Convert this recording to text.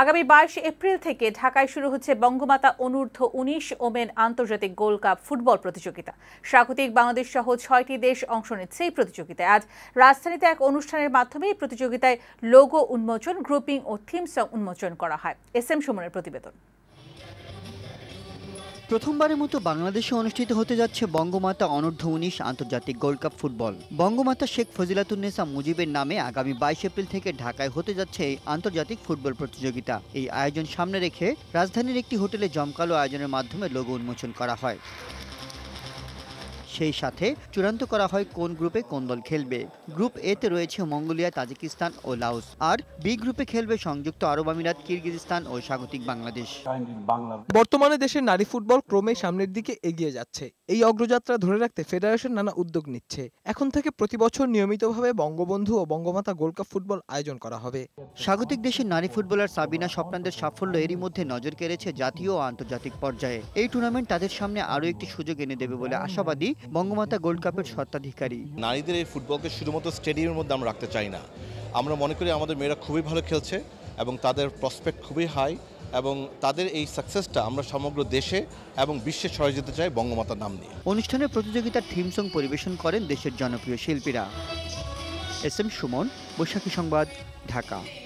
আগামী বাইশ এপ্রিল থেকে ঢাকায় শুরু হচ্ছে বঙ্গমাতা অনূর্ধ্ব উনিশ ওমেন আন্তর্জাতিক গোল্ড কাপ ফুটবল প্রতিযোগিতা স্বাগতিক বাংলাদেশ সহ ছয়টি দেশ অংশ নিচ্ছে এই প্রতিযোগিতায় আজ রাজধানীতে এক অনুষ্ঠানের মাধ্যমে এই প্রতিযোগিতায় লোগো উন্মোচন গ্রুপিং ও থিম সং উন্মোচন করা হয় এস এম সুমনের প্রতিবেদন প্রথমবারের মতো বাংলাদেশে অনুষ্ঠিত হতে যাচ্ছে বঙ্গমাতা অনূর্ধ্ব উনিশ আন্তর্জাতিক gold cup football Bangamata Sheikh Fazilatunnesa মুজিবের নামে আগামী বাইশ এপ্রিল থেকে ঢাকায় হতে যাচ্ছে এই আন্তর্জাতিক ফুটবল প্রতিযোগিতা এই আয়োজন সামনে রেখে রাজধানীর একটি হোটেলে জমকালো আয়োজনের মাধ্যমে লোগো উন্মোচন করা হয় সেই সাথে চূড়ান্ত করা হয় কোন গ্রুপে কোন দল খেলবে গ্রুপ এ তে রয়েছে মঙ্গোলিয়া তাজিকিস্তান ও লাউস আর বি গ্রুপে খেলবে সংযুক্ত আরব আমিরাত কিরগিজস্তান ও স্বাগতিক বাংলাদেশ বর্তমানে দেশের নারী ফুটবল ক্রমেই সামনের দিকে এগিয়ে যাচ্ছে এই অগ্রযাত্রা ধরে রাখতে ফেডারেশন নানা উদ্যোগ নিচ্ছে এখন থেকে প্রতি বছর নিয়মিতভাবে বঙ্গবন্ধু ও বঙ্গমাতা গোল্ড কাপ ফুটবল আয়োজন করা হবে স্বাগতিক দেশের নারী ফুটবলার সাবিনা স্বপ্নদের সাফল্য এরই মধ্যে নজর কেড়েছে জাতীয় ও আন্তর্জাতিক পর্যায়ে এই টুর্নামেন্ট তাদের সামনে আরও একটি সুযোগ এনে দেবে বলে আশাবাদী বঙ্গমাতা গোল্ড কাপের স্বত্বাধিকারী নারীদের এই ফুটবলকে শুধুমাত্র স্টেডিয়ামের মধ্যে আমরা রাখতে চাই না আমরা মনে করি আমাদের মেয়েরা খুবই ভালো খেলছে এবং তাদের প্রসপেক্ট খুবই হাই এবং তাদের এই সাকসেসটা আমরা সমগ্র দেশে এবং বিশ্বে ছড়িয়ে যেতে চাই বঙ্গমাতার নাম নিয়ে অনুষ্ঠানে প্রতিযোগিতার থিম সং পরিবেশন করেন দেশের জনপ্রিয় শিল্পীরা এস এম সুমন বৈশাখী সংবাদ ঢাকা